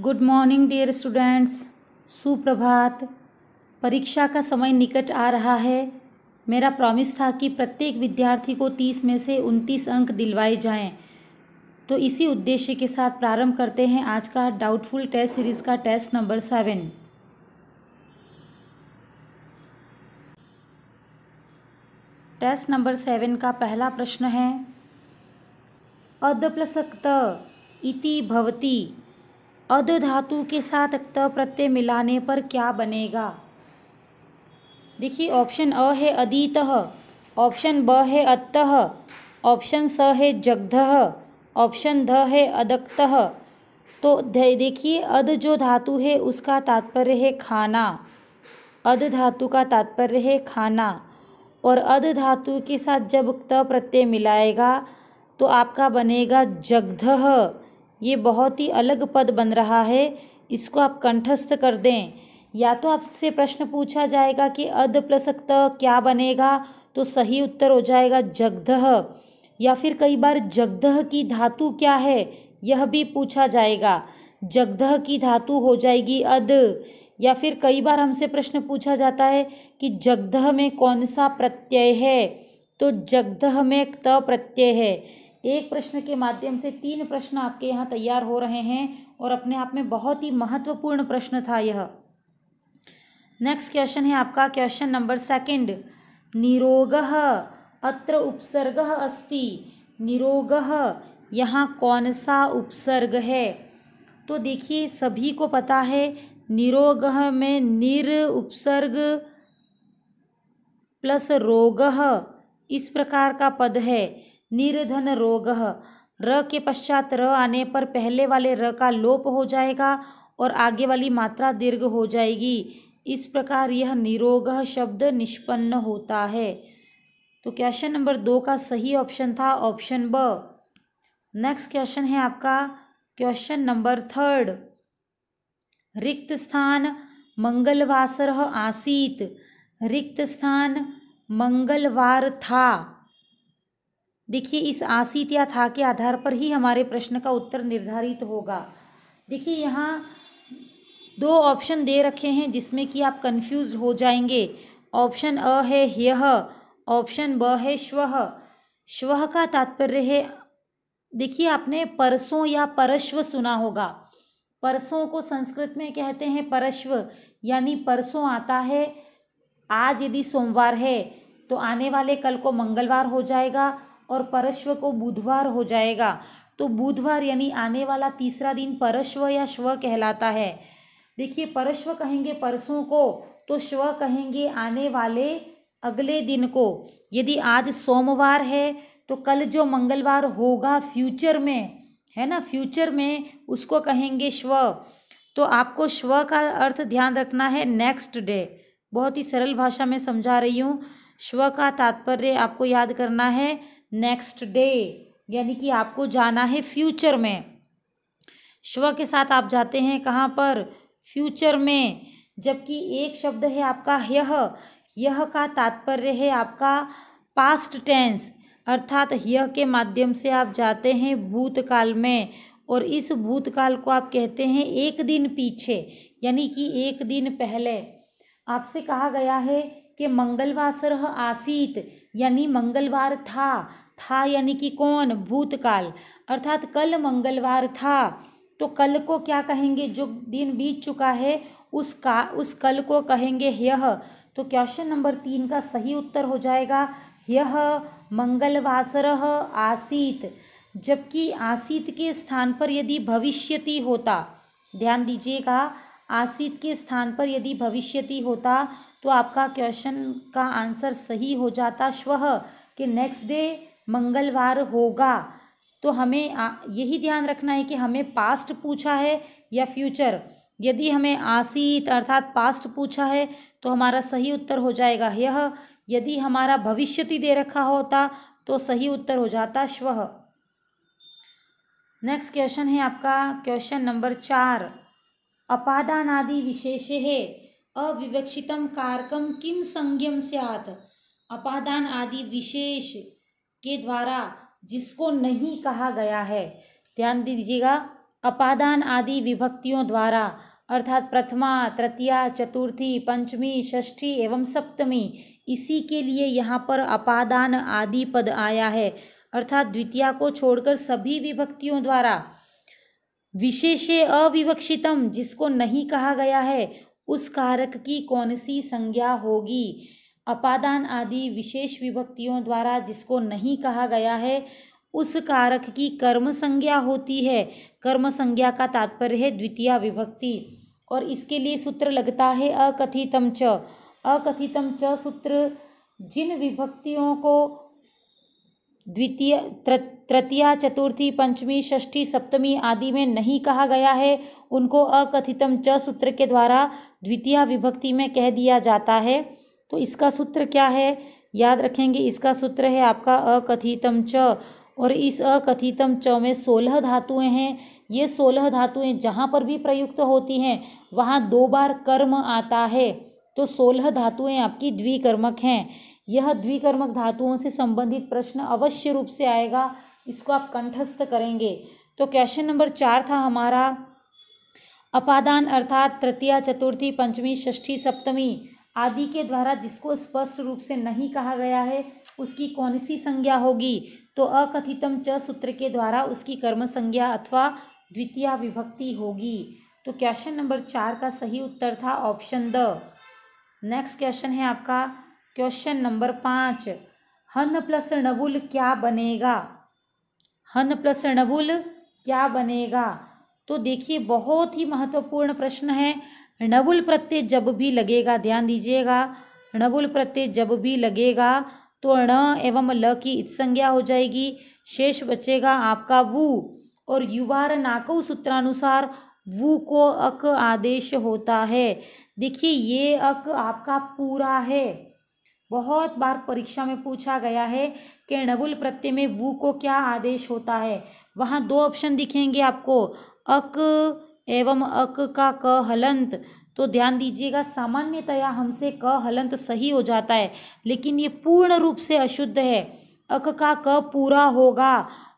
good morning dear students सुप्रभात परीक्षा का समय निकट आ रहा है मेरा प्रॉमिस था कि प्रत्येक विद्यार्थी को तीस में से उनतीस अंक दिलवाए जाएं तो इसी उद्देश्य के साथ प्रारंभ करते हैं आज का डाउटफुल टेस्ट सीरीज़ का test number seven test number seven का पहला प्रश्न है अद इति भवती अध धातु के साथ त प्रत्यय मिलाने पर क्या बनेगा देखिए ऑप्शन अ है अदित ऑप्शन ब है अत्त ऑप्शन स है जगध ऑप्शन ध है अदक्त तो देखिए अध जो धातु है उसका तात्पर्य है खाना अध धातु का तात्पर्य है खाना और अध धातु के साथ जब त प्रत्यय मिलाएगा तो आपका बनेगा जगध ये बहुत ही अलग पद बन रहा है इसको आप कंठस्थ कर दें या तो आपसे प्रश्न पूछा जाएगा कि अध प्लस क्या बनेगा तो सही उत्तर हो जाएगा जगदह या फिर कई बार जगदह की धातु क्या है यह भी पूछा जाएगा जगदह की धातु हो जाएगी अद या फिर कई बार हमसे प्रश्न पूछा जाता है कि जगदह में कौन सा प्रत्यय है तो जगदह में त प्रत्यय है एक प्रश्न के माध्यम से तीन प्रश्न आपके यहाँ तैयार हो रहे हैं और अपने आप में बहुत ही महत्वपूर्ण प्रश्न था यह नेक्स्ट क्वेश्चन है आपका क्वेश्चन नंबर सेकंड निरोग अत्र उपसर्ग अस्ति निरोग यहाँ कौन सा उपसर्ग है तो देखिए सभी को पता है निरोग में निर उपसर्ग प्लस रोग इस प्रकार का पद है निर्धन रोग र के पश्चात र आने पर पहले वाले र का लोप हो जाएगा और आगे वाली मात्रा दीर्घ हो जाएगी इस प्रकार यह निरोग शब्द निष्पन्न होता है तो क्वेश्चन नंबर दो का सही ऑप्शन था ऑप्शन ब नेक्स्ट क्वेश्चन है आपका क्वेश्चन नंबर थर्ड रिक्त स्थान मंगलवासर आसीत रिक्त स्थान मंगलवार था देखिए इस आसित या था के आधार पर ही हमारे प्रश्न का उत्तर निर्धारित होगा देखिए यहाँ दो ऑप्शन दे रखे हैं जिसमें कि आप कंफ्यूज हो जाएंगे ऑप्शन अ है यह ऑप्शन ब है श्व श्व का तात्पर्य है देखिए आपने परसों या परश्व सुना होगा परसों को संस्कृत में कहते हैं परश्व यानी परसों आता है आज यदि सोमवार है तो आने वाले कल को मंगलवार हो जाएगा और परश्व को बुधवार हो जाएगा तो बुधवार यानी आने वाला तीसरा दिन परश्व या श्व कहलाता है देखिए परश्व कहेंगे परसों को तो श्व कहेंगे आने वाले अगले दिन को यदि आज सोमवार है तो कल जो मंगलवार होगा फ्यूचर में है ना फ्यूचर में उसको कहेंगे श्व तो आपको श्व का अर्थ ध्यान रखना है नेक्स्ट डे बहुत ही सरल भाषा में समझा रही हूँ श्व का तात्पर्य आपको याद करना है नेक्स्ट डे यानी कि आपको जाना है फ्यूचर में श्व के साथ आप जाते हैं कहाँ पर फ्यूचर में जबकि एक शब्द है आपका यह यह का तात्पर्य है आपका पास्ट टेंस अर्थात यह के माध्यम से आप जाते हैं भूतकाल में और इस भूतकाल को आप कहते हैं एक दिन पीछे यानी कि एक दिन पहले आपसे कहा गया है कि मंगलवासर आसीत यानी मंगलवार था था यानी कि कौन भूतकाल अर्थात कल मंगलवार था तो कल को क्या कहेंगे जो दिन बीत चुका है उस का उस कल को कहेंगे यह तो क्वेश्चन नंबर तीन का सही उत्तर हो जाएगा यह मंगलवासर आसीत जबकि आसीत के स्थान पर यदि भविष्यति होता ध्यान दीजिएगा आसीत के स्थान पर यदि भविष्यति होता तो आपका क्वेश्चन का आंसर सही हो जाता श्व कि नेक्स्ट डे मंगलवार होगा तो हमें यही ध्यान रखना है कि हमें पास्ट पूछा है या फ्यूचर यदि हमें आसीत अर्थात पास्ट पूछा है तो हमारा सही उत्तर हो जाएगा यह यदि हमारा भविष्यति दे रखा होता तो सही उत्तर हो जाता श्व नेक्स्ट क्वेश्चन है आपका क्वेश्चन नंबर चार अपादानादि विशेष है अविवक्षितम कारकम किम संज्ञम स्यात अपादान आदि विशेष के द्वारा जिसको नहीं कहा गया है ध्यान दीजिएगा अपादान आदि विभक्तियों द्वारा अर्थात प्रथमा तृतीया चतुर्थी पंचमी षष्ठी एवं सप्तमी इसी के लिए यहाँ पर अपादान आदि पद आया है अर्थात द्वितीया को छोड़कर सभी विभक्तियों द्वारा विशेषे अविवक्षितम जिसको नहीं कहा गया है उस कारक की कौन सी संज्ञा होगी अपादान आदि विशेष विभक्तियों द्वारा जिसको नहीं कहा गया है उस कारक की कर्म संज्ञा होती है कर्म संज्ञा का तात्पर्य है द्वितीय विभक्ति और इसके लिए सूत्र लगता है अकथितम च अकथितम च सूत्र जिन विभक्तियों को द्वितीय तृतीय चतुर्थी पंचमी षष्ठी सप्तमी आदि में नहीं कहा गया है उनको अकथितम च सूत्र के द्वारा द्वितीय विभक्ति में कह दिया जाता है तो इसका सूत्र क्या है याद रखेंगे इसका सूत्र है आपका अकथितम च और इस अकथितम च में सोलह धातुएं हैं ये सोलह धातुएं जहाँ पर भी प्रयुक्त होती हैं वहाँ दो बार कर्म आता है तो सोलह धातुएं आपकी द्विकर्मक हैं यह द्विकर्मक धातुओं से संबंधित प्रश्न अवश्य रूप से आएगा इसको आप कंठस्थ करेंगे तो क्वेश्चन नंबर चार था हमारा अपादान अर्थात तृतीया चतुर्थी पंचमी षष्ठी सप्तमी आदि के द्वारा जिसको स्पष्ट रूप से नहीं कहा गया है उसकी कौन सी संज्ञा होगी तो अकथितम च सूत्र के द्वारा उसकी कर्म संज्ञा अथवा द्वितीय विभक्ति होगी तो क्वेश्चन नंबर चार का सही उत्तर था ऑप्शन द नेक्स्ट क्वेश्चन है आपका क्वेश्चन नंबर पाँच हन प्लस रणबुल क्या बनेगा हन प्लस रणबुल क्या बनेगा तो देखिए बहुत ही महत्वपूर्ण प्रश्न है णबुल प्रत्यय जब भी लगेगा ध्यान दीजिएगा णबुल प्रत्यय जब भी लगेगा तो ण एवं ल की इत संज्ञा हो जाएगी शेष बचेगा आपका वु और युवार नाकव सूत्रानुसार वु को अक आदेश होता है देखिए ये अक आपका पूरा है बहुत बार परीक्षा में पूछा गया है कि णबुल प्रत्यय में वु को क्या आदेश होता है वहाँ दो ऑप्शन दिखेंगे आपको अक एवं अक का क हलंत तो ध्यान दीजिएगा सामान्यतया हमसे क हलंत सही हो जाता है लेकिन ये पूर्ण रूप से अशुद्ध है अक का क पूरा होगा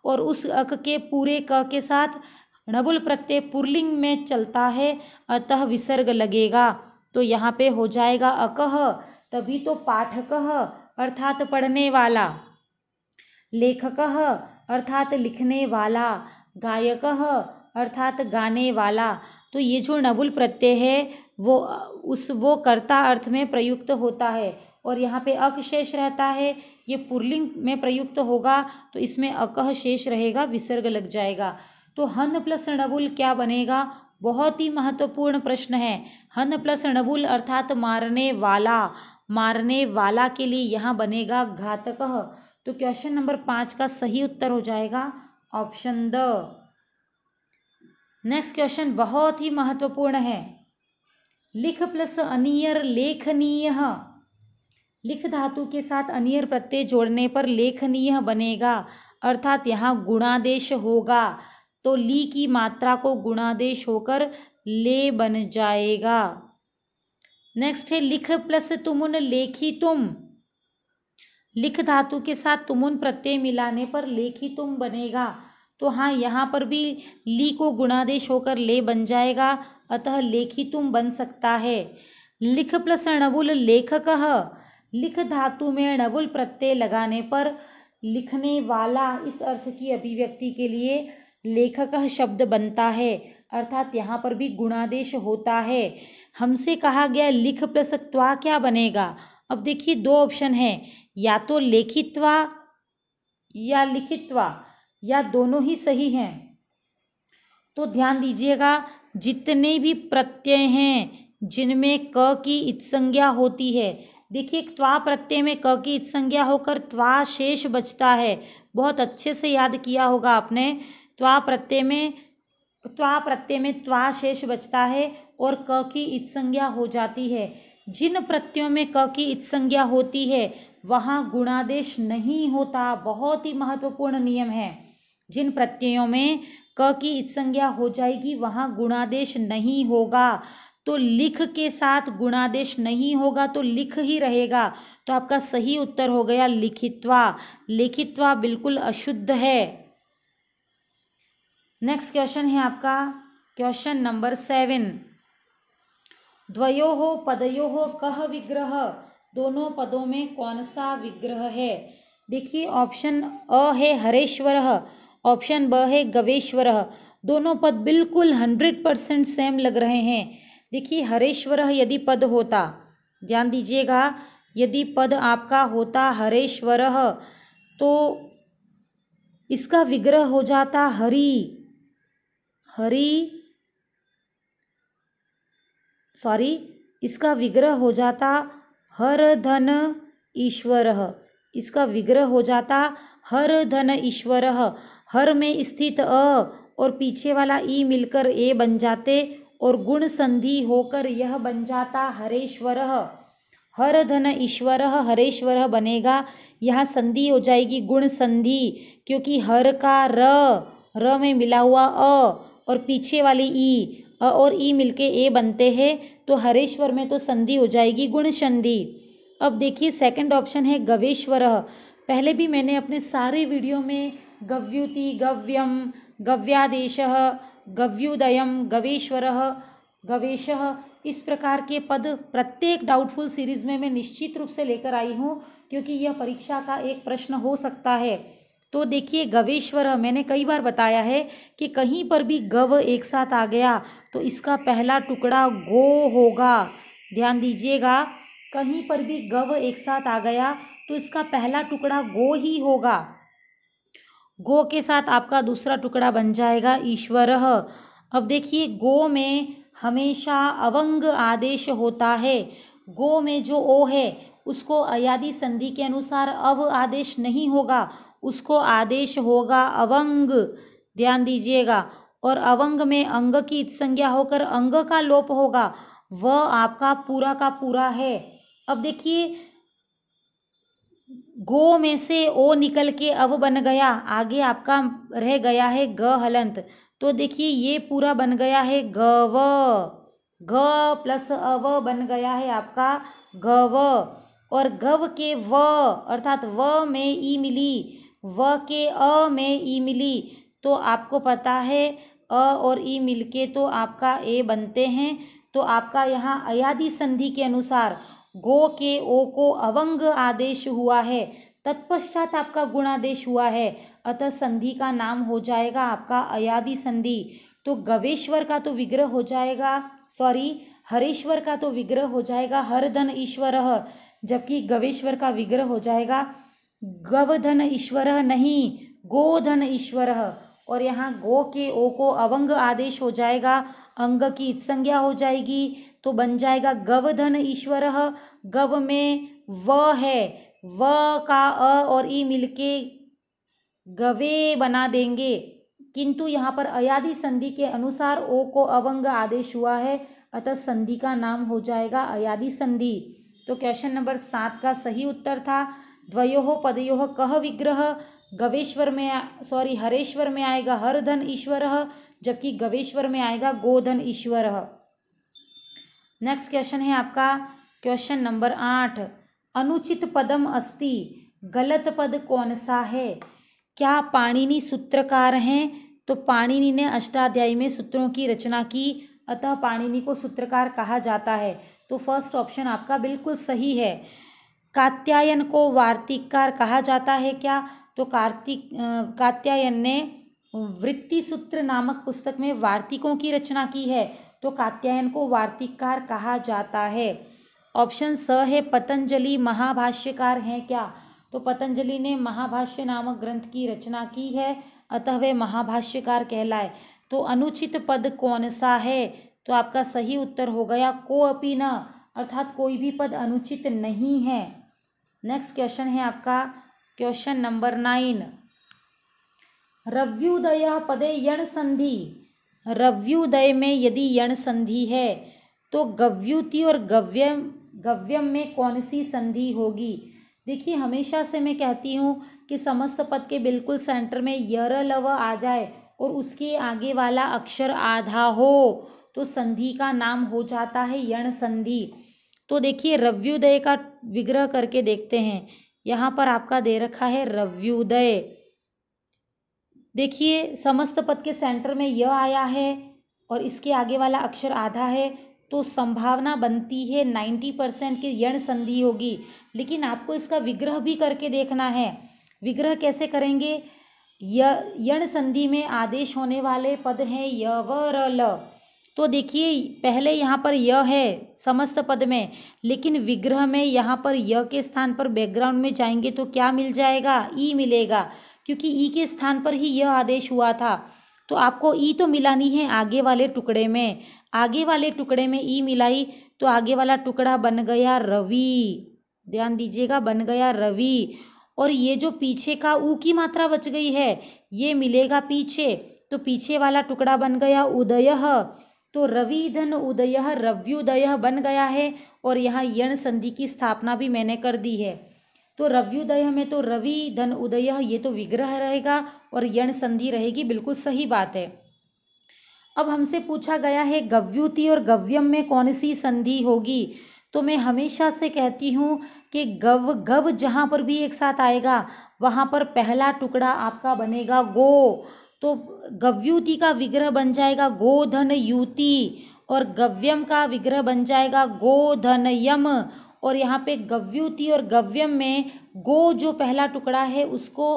और उस अक के पूरे क के साथ नबुल प्रत्यय पुरलिंग में चलता है अतः विसर्ग लगेगा तो यहाँ पे हो जाएगा अकह तभी तो पाठक अर्थात पढ़ने वाला लेखक अर्थात लिखने वाला गायक अर्थात गाने वाला तो ये जो नवुल प्रत्यय है वो उस वो कर्ता अर्थ में प्रयुक्त होता है और यहाँ पे अक शेष रहता है ये पुरलिंग में प्रयुक्त होगा तो इसमें अकह शेष रहेगा विसर्ग लग जाएगा तो हन प्लस रणबुल क्या बनेगा बहुत ही महत्वपूर्ण प्रश्न है हन प्लस नबुल अर्थात मारने वाला मारने वाला के लिए यहाँ बनेगा घातक तो क्वेश्चन नंबर पाँच का सही उत्तर हो जाएगा ऑप्शन द नेक्स्ट क्वेश्चन बहुत ही महत्वपूर्ण है लिख प्लस अनियर लेखनीय लिख धातु के साथ अनियर प्रत्यय जोड़ने पर लेखनीय बनेगा अर्थात यहाँ गुणादेश होगा तो ली की मात्रा को गुणादेश होकर ले बन जाएगा नेक्स्ट है लिख प्लस तुमुन लेखी तुम लिख धातु के साथ तुमुन प्रत्यय मिलाने पर लेखी तुम बनेगा तो हाँ यहाँ पर भी ली को गुणादेश होकर ले बन जाएगा अतः लेखी तुम बन सकता है लिख प्लस अणबुल लेखक लिख धातु में अणबुल प्रत्यय लगाने पर लिखने वाला इस अर्थ की अभिव्यक्ति के लिए लेखक शब्द बनता है अर्थात यहाँ पर भी गुणादेश होता है हमसे कहा गया लिख प्लस त्वा क्या बनेगा अब देखिए दो ऑप्शन है या तो लेखित्वा या लिखित्वा या दोनों ही सही हैं तो ध्यान दीजिएगा जितने भी प्रत्यय हैं जिनमें क की इत्संज्ञा होती है देखिए त्वा प्रत्यय में क की इत्संज्ञा होकर त्वा शेष बचता है बहुत अच्छे से याद किया होगा आपने त्वा प्रत्यय में त्वा प्रत्यय में त्वा शेष बचता है और क की इत्संज्ञा हो जाती है जिन प्रत्ययों में क की इत्संज्ञा होती है वहाँ गुणादेश नहीं होता बहुत ही महत्वपूर्ण नियम है जिन प्रत्ययों में क की इत संज्ञा हो जाएगी वहाँ गुणादेश नहीं होगा तो लिख के साथ गुणादेश नहीं होगा तो लिख ही रहेगा तो आपका सही उत्तर हो गया लिखित्वा लिखित्वा बिल्कुल अशुद्ध है नेक्स्ट क्वेश्चन है आपका क्वेश्चन नंबर सेवन द्वयो हो पदयो हो कह विग्रह दोनों पदों में कौन सा विग्रह है देखिए ऑप्शन अ है हरेश्वर ऑप्शन ब है गवेश्वर दोनों पद बिल्कुल हंड्रेड परसेंट सेम लग रहे हैं देखिए हरेश्वर यदि पद होता ध्यान दीजिएगा यदि पद आपका होता हरेश्वर तो इसका विग्रह हो जाता हरी हरी सॉरी इसका विग्रह हो जाता हर धन ईश्वर इसका विग्रह हो जाता हर धन ईश्वर हर में स्थित अ और पीछे वाला ई मिलकर ए बन जाते और गुण संधि होकर यह बन जाता हरेश्वर हर धन ईश्वर हरेश्वर बनेगा यहाँ संधि हो जाएगी गुण संधि क्योंकि हर का र र में मिला हुआ अ और पीछे वाली ई अ और ई मिलके ए बनते हैं तो हरेश्वर में तो संधि हो जाएगी गुण संधि अब देखिए सेकंड ऑप्शन है गवेश्वर पहले भी मैंने अपने सारे वीडियो में गव्युति गव्यम गव्यादेश गव्युदयम गवेश्वर गवेश इस प्रकार के पद प्रत्येक डाउटफुल सीरीज में मैं निश्चित रूप से लेकर आई हूँ क्योंकि यह परीक्षा का एक प्रश्न हो सकता है तो देखिए गवेश्वर मैंने कई बार बताया है कि कहीं पर भी गव एक साथ आ गया तो इसका पहला टुकड़ा गो होगा ध्यान दीजिएगा कहीं पर भी गव एक साथ आ गया तो इसका पहला टुकड़ा गो ही होगा गो के साथ आपका दूसरा टुकड़ा बन जाएगा ईश्वर अब देखिए गो में हमेशा अवंग आदेश होता है गो में जो ओ है उसको अयादि संधि के अनुसार अव आदेश नहीं होगा उसको आदेश होगा अवंग ध्यान दीजिएगा और अवंग में अंग की संज्ञा होकर अंग का लोप होगा वह आपका पूरा का पूरा है अब देखिए गो में से ओ निकल के अव बन गया आगे आपका रह गया है ग हलंत तो देखिए ये पूरा बन गया है गव ग प्लस अव बन गया है आपका गव और गव के व अर्थात व में ई मिली व के अ में ई मिली तो आपको पता है अ और ई मिलके तो आपका ए बनते हैं तो आपका यहाँ अयादि संधि के अनुसार गो के ओ को अवंग आदेश हुआ है तत्पश्चात आपका गुणादेश हुआ है अतः संधि का नाम हो जाएगा आपका अयादि संधि तो गवेश्वर का तो विग्रह हो जाएगा सॉरी हरेश्वर का तो विग्रह हो जाएगा हरधन ईश्वर जबकि गवेश्वर का विग्रह हो जाएगा गवधन ईश्वर नहीं गोधन ईश्वर और यहाँ गो के ओ को अवंग आदेश हो जाएगा अंग की संज्ञा हो जाएगी तो बन जाएगा गवधन ईश्वर गव में व है व का अ और ई मिलके गवे बना देंगे किंतु यहाँ पर अयादि संधि के अनुसार ओ को अवंग आदेश हुआ है अतः संधि का नाम हो जाएगा अयादि संधि तो क्वेश्चन नंबर सात का सही उत्तर था द्वयो पदयो कह विग्रह गवेश्वर में सॉरी हरेश्वर में आएगा हर धन ईश्वर जबकि गवेश्वर में आएगा गोधन ईश्वर नेक्स्ट क्वेश्चन है आपका क्वेश्चन नंबर आठ अनुचित पदम अस्ति गलत पद कौन सा है क्या पाणिनि सूत्रकार हैं तो पाणिनि ने अष्टाध्यायी में सूत्रों की रचना की अतः पाणिनि को सूत्रकार कहा जाता है तो फर्स्ट ऑप्शन आपका बिल्कुल सही है कात्यायन को वार्तिककार कहा जाता है क्या तो कार्तिक कात्यायन ने वृत्ति सूत्र नामक पुस्तक में वार्तिकों की रचना की है तो कात्यायन को वार्तिककार कहा जाता है ऑप्शन स है पतंजलि महाभाष्यकार हैं क्या तो पतंजलि ने महाभाष्य नामक ग्रंथ की रचना की है अतः वे महाभाष्यकार कहलाए तो अनुचित पद कौन सा है तो आपका सही उत्तर हो गया को अपी न अर्थात कोई भी पद अनुचित नहीं है नेक्स्ट क्वेश्चन है आपका क्वेश्चन नंबर नाइन रव्युदय पदे यण संधि रव्युदय में यदि यण संधि है तो गव्युति और गव्यम गव्यम में कौन सी संधि होगी देखिए हमेशा से मैं कहती हूँ कि समस्त पद के बिल्कुल सेंटर में यर लव आ जाए और उसके आगे वाला अक्षर आधा हो तो संधि का नाम हो जाता है यण संधि तो देखिए रव्युदय का विग्रह करके देखते हैं यहाँ पर आपका दे रखा है रव्युदय देखिए समस्त पद के सेंटर में य आया है और इसके आगे वाला अक्षर आधा है तो संभावना बनती है नाइन्टी परसेंट की यण संधि होगी लेकिन आपको इसका विग्रह भी करके देखना है विग्रह कैसे करेंगे यण संधि में आदेश होने वाले पद हैं य व र ल तो देखिए पहले यहाँ पर य है समस्त पद में लेकिन विग्रह में यहाँ पर य के स्थान पर बैकग्राउंड में जाएंगे तो क्या मिल जाएगा ई e मिलेगा क्योंकि ई के स्थान पर ही यह आदेश हुआ था तो आपको ई तो मिलानी है आगे वाले टुकड़े में आगे वाले टुकड़े में ई मिलाई तो आगे वाला टुकड़ा बन गया रवि ध्यान दीजिएगा बन गया रवि और ये जो पीछे का ऊ की मात्रा बच गई है ये मिलेगा पीछे तो पीछे वाला टुकड़ा बन गया उदय तो रवि धन उदय रव्युदय बन गया है और यहाँ यण संधि की स्थापना भी मैंने कर दी है तो रव्युदय में तो रवि धन उदय ये तो विग्रह रहेगा और यण संधि रहेगी बिल्कुल सही बात है अब हमसे पूछा गया है गव्युति और गव्यम में कौन सी संधि होगी तो मैं हमेशा से कहती हूँ कि गव गव जहाँ पर भी एक साथ आएगा वहाँ पर पहला टुकड़ा आपका बनेगा गो तो गव्युति का विग्रह बन जाएगा धन युति और गव्यम का विग्रह बन जाएगा गो धन यम और यहाँ पे गव्युति और गव्यम में गो जो पहला टुकड़ा है उसको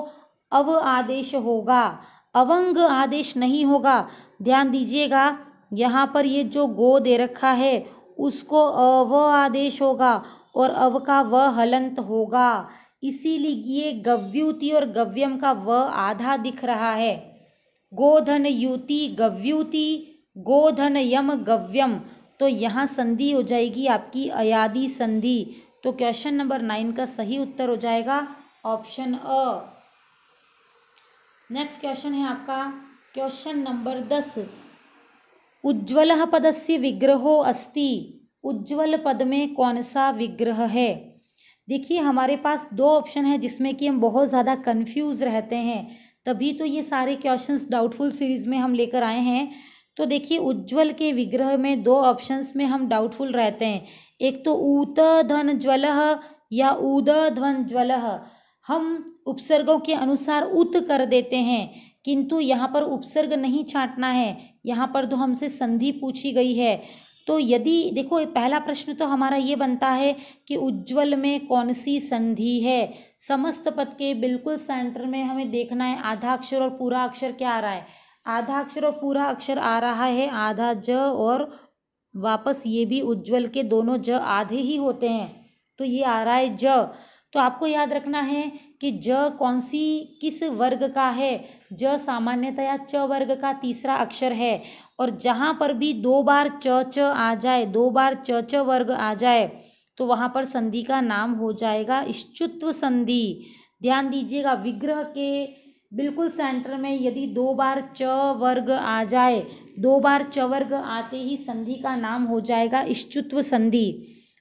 अव आदेश होगा अवंग आदेश नहीं होगा ध्यान दीजिएगा यहाँ पर ये जो गो दे रखा है उसको अव आदेश होगा और अव का व हलंत होगा इसीलिए गव्युति और गव्यम का व आधा दिख रहा है गोधन युति गव्युति गोधन यम गव्यम तो यहाँ संधि हो जाएगी आपकी अयादी संधि तो क्वेश्चन नंबर नाइन का सही उत्तर हो जाएगा ऑप्शन अ नेक्स्ट क्वेश्चन है आपका क्वेश्चन नंबर दस उज्ज्वल पद से विग्रहो अस्ति उज्ज्वल पद में कौन सा विग्रह है देखिए हमारे पास दो ऑप्शन है जिसमें कि हम बहुत ज़्यादा कंफ्यूज रहते हैं तभी तो ये सारे क्वेश्चंस डाउटफुल सीरीज़ में हम लेकर आए हैं तो देखिए उज्ज्वल के विग्रह में दो ऑप्शंस में हम डाउटफुल रहते हैं एक तो ऊत धन ज्वल या उद ध्वन ज्वल हम उपसर्गों के अनुसार उत कर देते हैं किंतु यहाँ पर उपसर्ग नहीं छाँटना है यहाँ पर तो हमसे संधि पूछी गई है तो यदि देखो पहला प्रश्न तो हमारा ये बनता है कि उज्ज्वल में कौन सी संधि है समस्त पद के बिल्कुल सेंटर में हमें देखना है आधा अक्षर और पूरा अक्षर क्या आ रहा है आधा अक्षर और पूरा अक्षर आ रहा है आधा ज और वापस ये भी उज्जवल के दोनों ज आधे ही होते हैं तो ये आ रहा है ज तो आपको याद रखना है कि ज कौन सी किस वर्ग का है ज सामान्यतया च वर्ग का तीसरा अक्षर है और जहाँ पर भी दो बार च च आ जाए दो बार च च वर्ग आ जाए तो वहाँ पर संधि का नाम हो जाएगा इश्चुत्व संधि ध्यान दीजिएगा विग्रह के बिल्कुल सेंटर में यदि दो बार च वर्ग आ जाए दो बार च वर्ग आते ही संधि का नाम हो जाएगा इश्चुत्व संधि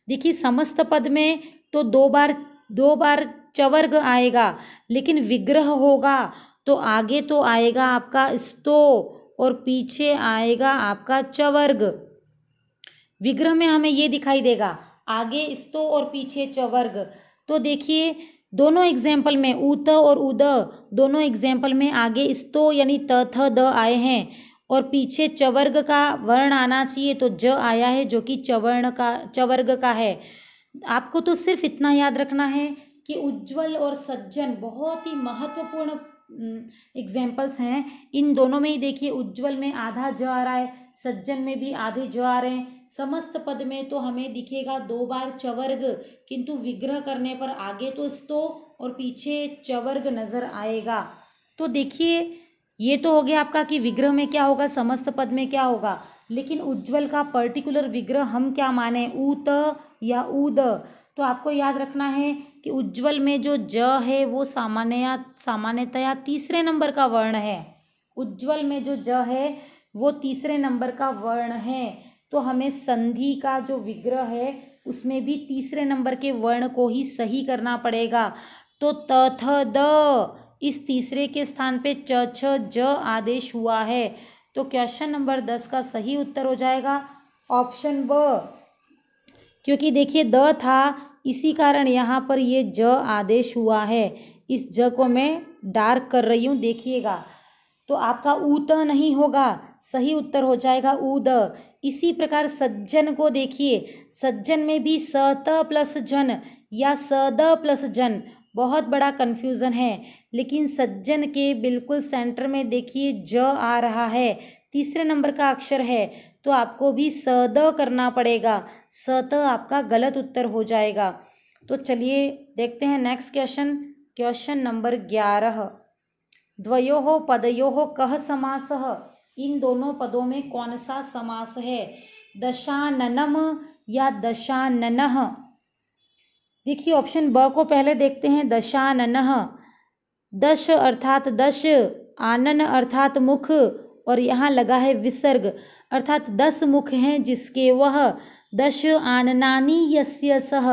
देखिए समस्त पद में तो दो बार दो बार चवर्ग आएगा लेकिन विग्रह होगा तो आगे तो आएगा आपका स्तो और पीछे आएगा आपका चवर्ग विग्रह में हमें ये दिखाई देगा आगे स्तो और पीछे चवर्ग तो देखिए दोनों एग्जाम्पल में त और उद दोनों एग्जाम्पल में आगे स्तो यानी त थ द आए हैं और पीछे चवर्ग का वर्ण आना चाहिए तो ज आया है जो कि चवर्ण का चवर्ग का है आपको तो सिर्फ इतना याद रखना है कि उज्जवल और सज्जन बहुत ही महत्वपूर्ण एग्जाम्पल्स हम्म, हैं इन दोनों में ही देखिए उज्ज्वल में आधा ज आ रहा है सज्जन में भी आधे ज आ रहे हैं समस्त पद में तो हमें दिखेगा दो बार चवर्ग किंतु विग्रह करने पर आगे तो स्तो और पीछे चवर्ग नजर आएगा तो देखिए ये तो हो गया आपका कि विग्रह में क्या होगा समस्त पद में क्या होगा लेकिन उज्ज्वल का पर्टिकुलर विग्रह हम क्या माने ऊत या उद तो आपको याद रखना है कि उज्ज्वल में जो ज है वो सामान्य सामान्यतया तीसरे नंबर का वर्ण है उज्ज्वल में जो ज है वो तीसरे नंबर का वर्ण है तो हमें संधि का जो विग्रह है उसमें भी तीसरे नंबर के वर्ण को ही सही करना पड़ेगा तो तथ द इस तीसरे के स्थान पे च छ ज आदेश हुआ है तो क्वेश्चन नंबर दस का सही उत्तर हो जाएगा ऑप्शन ब क्योंकि देखिए द था इसी कारण यहाँ पर ये ज आदेश हुआ है इस ज को मैं डार्क कर रही हूँ देखिएगा तो आपका त नहीं होगा सही उत्तर हो जाएगा द इसी प्रकार सज्जन को देखिए सज्जन में भी स त प्लस जन या स द प्लस जन बहुत बड़ा कन्फ्यूज़न है लेकिन सज्जन के बिल्कुल सेंटर में देखिए ज आ रहा है तीसरे नंबर का अक्षर है तो आपको भी स द करना पड़ेगा सत आपका गलत उत्तर हो जाएगा तो चलिए देखते हैं नेक्स्ट क्वेश्चन क्वेश्चन नंबर ग्यारह द्वयो पदयो कह समास इन दोनों पदों में कौन सा समास है दशाननम या दशानन देखिए ऑप्शन ब को पहले देखते हैं दशानन दश अर्थात दश आनन अर्थात मुख और यहाँ लगा है विसर्ग अर्थात दस मुख हैं जिसके वह दश आननानी यस्य सह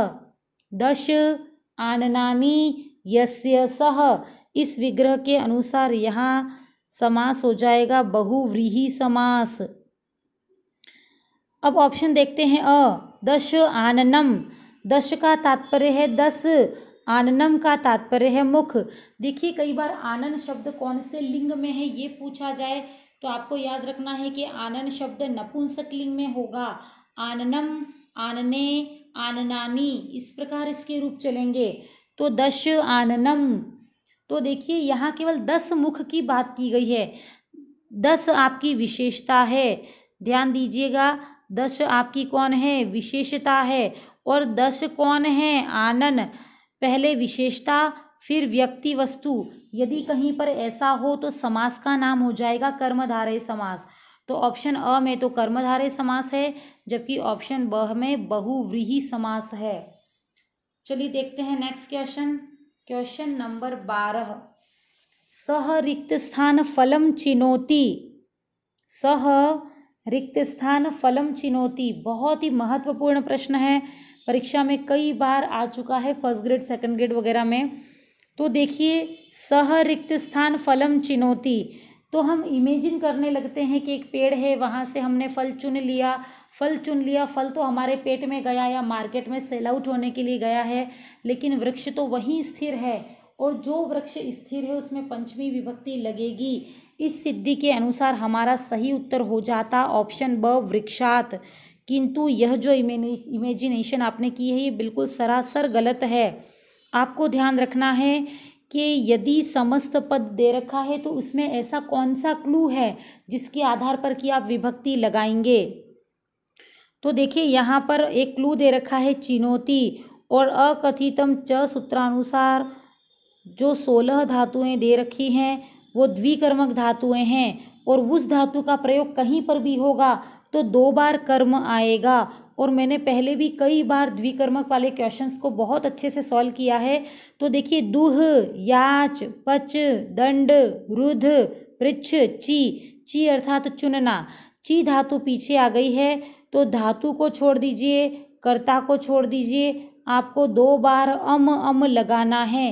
दश आननानी यस्य सह इस विग्रह के अनुसार यहाँ समास हो जाएगा बहुव्रीही समास अब ऑप्शन देखते हैं अ दश आननम दश का तात्पर्य है दस आननम का तात्पर्य है मुख देखिए कई बार आनन शब्द कौन से लिंग में है ये पूछा जाए तो आपको याद रखना है कि आनन शब्द नपुंसकलिंग में होगा आननम आनने आननानी इस प्रकार इसके रूप चलेंगे तो दश आननम तो देखिए यहाँ केवल दस मुख की बात की गई है दस आपकी विशेषता है ध्यान दीजिएगा दस आपकी कौन है विशेषता है और दस कौन है आनन पहले विशेषता फिर व्यक्ति वस्तु यदि कहीं पर ऐसा हो तो समास का नाम हो जाएगा कर्मधारय समास तो ऑप्शन अ में तो कर्मधारय समास है जबकि ऑप्शन ब में बहुव्रीही समास है चलिए देखते हैं नेक्स्ट क्वेश्चन क्वेश्चन नंबर बारह सह रिक्त स्थान फलम चिनोती सह रिक्त स्थान फलम चिनोती बहुत ही महत्वपूर्ण प्रश्न है परीक्षा में कई बार आ चुका है फर्स्ट ग्रेड सेकंड ग्रेड वगैरह में तो देखिए सह रिक्त स्थान फलम चिनौती तो हम इमेजिन करने लगते हैं कि एक पेड़ है वहाँ से हमने फल चुन लिया फल चुन लिया फल तो हमारे पेट में गया या मार्केट में सेल आउट होने के लिए गया है लेकिन वृक्ष तो वहीं स्थिर है और जो वृक्ष स्थिर है उसमें पंचमी विभक्ति लगेगी इस सिद्धि के अनुसार हमारा सही उत्तर हो जाता ऑप्शन ब वृक्षात किंतु यह जो इमेजिनेशन आपने की है ये बिल्कुल सरासर गलत है आपको ध्यान रखना है कि यदि समस्त पद दे रखा है तो उसमें ऐसा कौन सा क्लू है जिसके आधार पर कि आप विभक्ति लगाएंगे तो देखिए यहाँ पर एक क्लू दे रखा है चिनौती और अकथितम च सूत्रानुसार जो सोलह धातुएं दे रखी हैं वो द्विकर्मक धातुएं हैं और उस धातु का प्रयोग कहीं पर भी होगा तो दो बार कर्म आएगा और मैंने पहले भी कई बार द्विकर्मक वाले क्वेश्चंस को बहुत अच्छे से सॉल्व किया है तो देखिए दुह याच पच दंड रुध पृच्छ ची ची अर्थात चुनना ची धातु पीछे आ गई है तो धातु को छोड़ दीजिए कर्ता को छोड़ दीजिए आपको दो बार अम अम लगाना है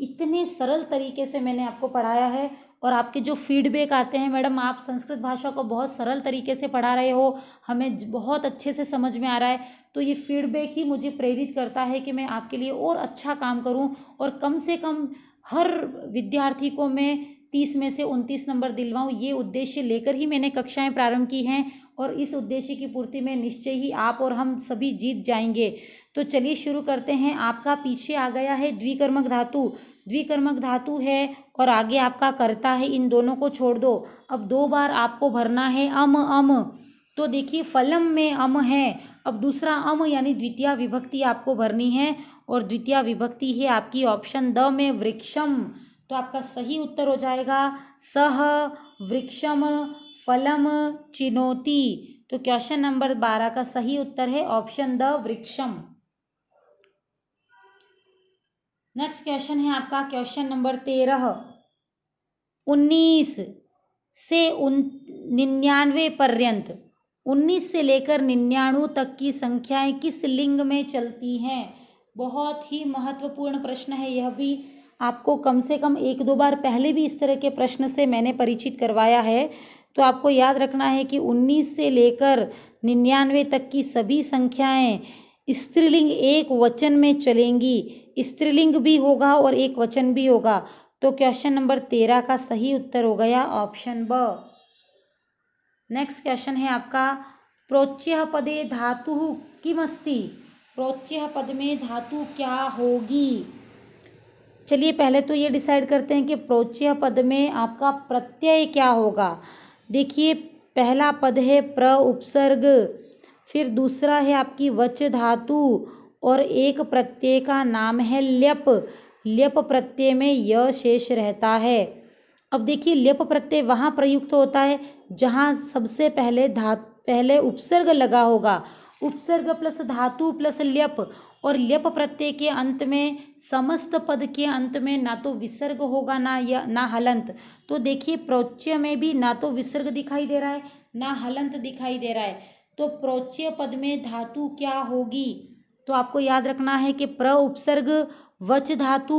इतने सरल तरीके से मैंने आपको पढ़ाया है और आपके जो फीडबैक आते हैं मैडम आप संस्कृत भाषा को बहुत सरल तरीके से पढ़ा रहे हो हमें बहुत अच्छे से समझ में आ रहा है तो ये फीडबैक ही मुझे प्रेरित करता है कि मैं आपके लिए और अच्छा काम करूँ और कम से कम हर विद्यार्थी को मैं तीस में से उनतीस नंबर दिलवाऊँ ये उद्देश्य लेकर ही मैंने कक्षाएँ प्रारंभ की हैं और इस उद्देश्य की पूर्ति में निश्चय ही आप और हम सभी जीत जाएंगे तो चलिए शुरू करते हैं आपका पीछे आ गया है द्विकर्मक धातु द्विकर्मक धातु है और आगे आपका करता है इन दोनों को छोड़ दो अब दो बार आपको भरना है अम अम तो देखिए फलम में अम है अब दूसरा अम यानी द्वितीय विभक्ति आपको भरनी है और द्वितीय विभक्ति है आपकी ऑप्शन द में वृक्षम तो आपका सही उत्तर हो जाएगा सह वृक्षम फलम चिनोती तो क्वेश्चन नंबर बारह का सही उत्तर है ऑप्शन द वृक्षम नेक्स्ट क्वेश्चन है आपका क्वेश्चन नंबर तेरह उन्नीस से उन निन्यानवे पर्यंत उन्नीस से लेकर निन्यानवे तक की संख्याएं किस लिंग में चलती हैं बहुत ही महत्वपूर्ण प्रश्न है यह भी आपको कम से कम एक दो बार पहले भी इस तरह के प्रश्न से मैंने परिचित करवाया है तो आपको याद रखना है कि उन्नीस से लेकर निन्यानवे तक की सभी संख्याएं स्त्रीलिंग एक वचन में चलेंगी स्त्रीलिंग भी होगा और एक वचन भी होगा तो क्वेश्चन नंबर तेरह का सही उत्तर हो गया ऑप्शन ब नेक्स्ट क्वेश्चन है आपका प्रोच्य पदे धातु किमस्ति प्रोच्य पद में धातु क्या होगी चलिए पहले तो ये डिसाइड करते हैं कि प्रोच्य पद में आपका प्रत्यय क्या होगा देखिए पहला पद है प्र उपसर्ग फिर दूसरा है आपकी वच धातु और एक प्रत्यय का नाम है ल्यप ल्यप प्रत्यय में य शेष रहता है अब देखिए ल्यप प्रत्यय वहाँ प्रयुक्त होता है जहाँ सबसे पहले धातु पहले उपसर्ग लगा होगा उपसर्ग प्लस धातु प्लस ल्यप और ल्यप प्रत्यय के अंत में समस्त पद के अंत में ना तो विसर्ग होगा ना या ना हलंत तो देखिए प्रोच्य में भी ना तो विसर्ग दिखाई दे रहा है ना हलंत दिखाई दे रहा है तो प्रोच्य पद में धातु क्या होगी तो आपको याद रखना है कि प्र उपसर्ग वच धातु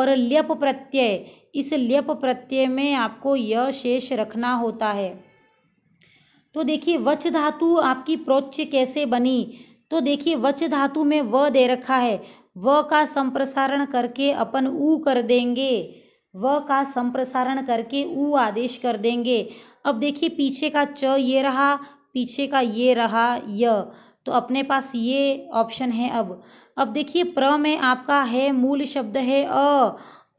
और ल्यप प्रत्यय इस ल्यप प्रत्यय में आपको यह शेष रखना होता है तो देखिए वच धातु आपकी प्रोच्य कैसे बनी तो देखिए वच धातु में व दे रखा है व का संप्रसारण करके अपन ऊ कर देंगे व का संप्रसारण करके ऊ आदेश कर देंगे अब देखिए पीछे का च ये रहा पीछे का ये रहा य तो अपने पास ये ऑप्शन है अब अब देखिए प्र में आपका है मूल शब्द है अ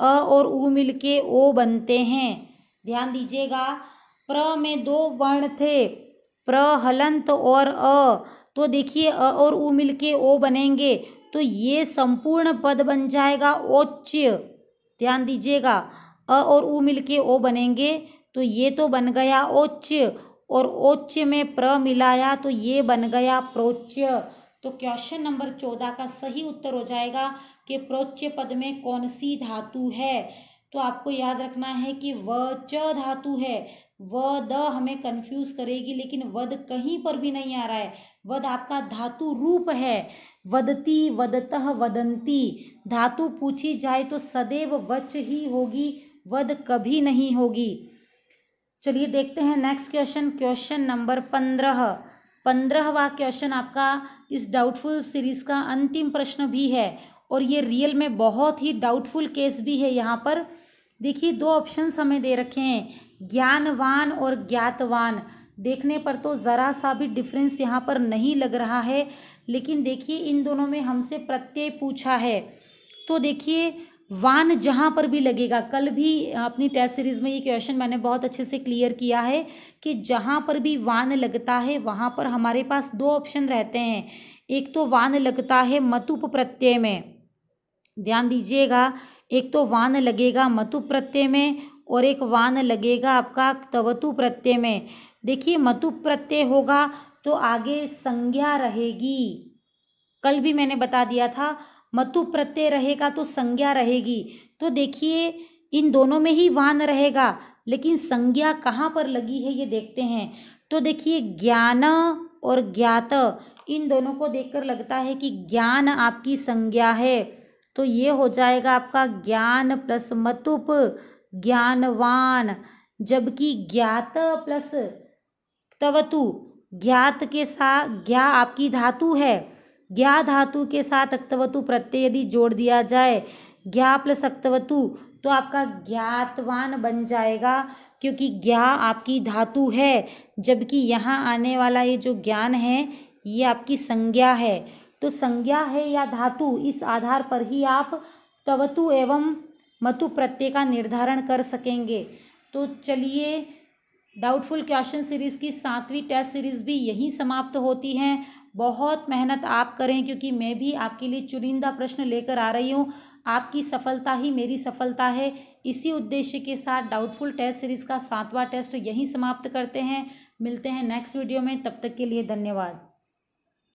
अ और उ मिल के ओ बनते हैं ध्यान दीजिएगा प्र में दो वर्ण थे प्र हलंत और अ तो देखिए अ और उ मिल के ओ बनेंगे तो ये संपूर्ण पद बन जाएगा ओच्य ध्यान दीजिएगा अ और उ मिल के ओ बनेंगे तो ये तो बन गया ओच्य और ओच्य में प्र मिलाया तो ये बन गया प्रोच्य तो क्वेश्चन नंबर चौदह का सही उत्तर हो जाएगा कि प्रोच्य पद में कौन सी धातु है तो आपको याद रखना है कि व च धातु है व द हमें कंफ्यूज करेगी लेकिन वद कहीं पर भी नहीं आ रहा है वद आपका धातु रूप है वदती वदतः वदंती धातु पूछी जाए तो सदैव वच ही होगी वद कभी नहीं होगी चलिए देखते हैं नेक्स्ट क्वेश्चन क्वेश्चन नंबर पंद्रह पंद्रहवा क्वेश्चन आपका इस डाउटफुल सीरीज़ का अंतिम प्रश्न भी है और ये रियल में बहुत ही डाउटफुल केस भी है यहाँ पर देखिए दो ऑप्शन हमें दे रखे हैं ज्ञानवान और ज्ञातवान देखने पर तो ज़रा सा भी डिफरेंस यहाँ पर नहीं लग रहा है लेकिन देखिए इन दोनों में हमसे प्रत्यय पूछा है तो देखिए वान जहाँ पर भी लगेगा कल भी अपनी टेस्ट सीरीज में ये क्वेश्चन मैंने बहुत अच्छे से क्लियर किया है कि जहाँ पर भी वान लगता है वहाँ पर हमारे पास दो ऑप्शन रहते हैं एक तो वान लगता है मतुप प्रत्यय में ध्यान दीजिएगा एक तो वान लगेगा मतु प्रत्यय में और एक वान लगेगा आपका तवतु प्रत्यय में देखिए मतु प्रत्यय होगा तो आगे संज्ञा रहेगी कल भी मैंने बता दिया था मतु प्रत्यय रहेगा तो संज्ञा रहेगी तो देखिए इन दोनों में ही वान रहेगा लेकिन संज्ञा कहाँ पर लगी है ये देखते हैं तो देखिए ज्ञान और ज्ञात इन दोनों को देखकर लगता है कि ज्ञान आपकी संज्ञा है तो ये हो जाएगा आपका ज्ञान प्लस मतुप ज्ञानवान जबकि ज्ञात प्लस तवतु ज्ञात के साथ ज्ञा आपकी धातु है ज्ञा धातु के साथ अक्तवतु प्रत्यय यदि जोड़ दिया जाए ज्ञा प्लस अक्तवतु तो आपका ज्ञातवान बन जाएगा क्योंकि ज्ञा आपकी धातु है जबकि यहाँ आने वाला ये जो ज्ञान है ये आपकी संज्ञा है तो संज्ञा है या धातु इस आधार पर ही आप तवतु एवं मतु प्रत्यय का निर्धारण कर सकेंगे तो चलिए डाउटफुल क्वेश्चन सीरीज़ की सातवीं टेस्ट सीरीज़ भी यहीं समाप्त होती हैं बहुत मेहनत आप करें क्योंकि मैं भी आपके लिए चुनिंदा प्रश्न लेकर आ रही हूँ आपकी सफलता ही मेरी सफलता है इसी उद्देश्य के साथ डाउटफुल टेस्ट सीरीज़ का सातवां टेस्ट यहीं समाप्त करते हैं मिलते हैं नेक्स्ट वीडियो में तब तक के लिए धन्यवाद